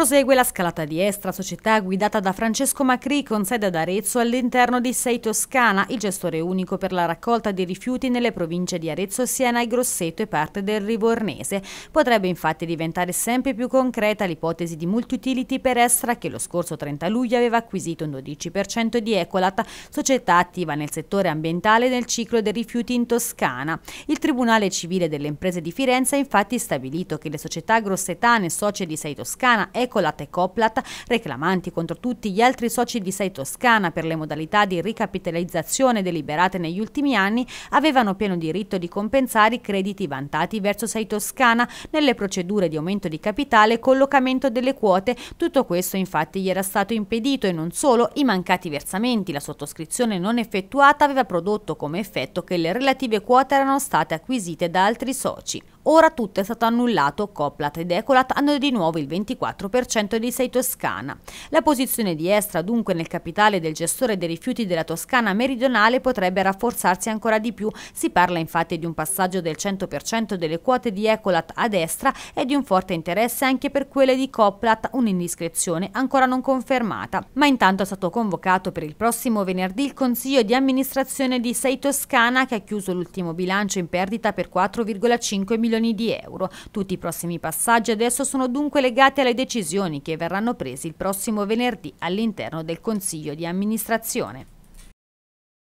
Prosegue la scalata di Estra, società guidata da Francesco Macri con sede ad Arezzo all'interno di Sei Toscana, il gestore unico per la raccolta di rifiuti nelle province di Arezzo, Siena e Grosseto e parte del Rivornese. Potrebbe infatti diventare sempre più concreta l'ipotesi di multiutility per Estra che lo scorso 30 luglio aveva acquisito un 12% di Ecolat, società attiva nel settore ambientale e nel ciclo dei rifiuti in Toscana. Il Tribunale Civile delle Imprese di Firenze ha infatti stabilito che le società grossetane socie di Sei Toscana, Ecolat Ecolat e Coplat, reclamanti contro tutti gli altri soci di Sei Toscana per le modalità di ricapitalizzazione deliberate negli ultimi anni, avevano pieno diritto di compensare i crediti vantati verso Sei Toscana nelle procedure di aumento di capitale e collocamento delle quote. Tutto questo infatti gli era stato impedito e non solo, i mancati versamenti, la sottoscrizione non effettuata aveva prodotto come effetto che le relative quote erano state acquisite da altri soci. Ora tutto è stato annullato, Coplat ed Ecolat hanno di nuovo il 24% di Sei Toscana. La posizione di Estra dunque nel capitale del gestore dei rifiuti della Toscana meridionale potrebbe rafforzarsi ancora di più. Si parla infatti di un passaggio del 100% delle quote di Ecolat ad Estra e di un forte interesse anche per quelle di Coplat, un'indiscrezione ancora non confermata. Ma intanto è stato convocato per il prossimo venerdì il Consiglio di amministrazione di Sei Toscana che ha chiuso l'ultimo bilancio in perdita per 4,5 milioni milioni di euro. Tutti i prossimi passaggi adesso sono dunque legati alle decisioni che verranno prese il prossimo venerdì all'interno del Consiglio di amministrazione.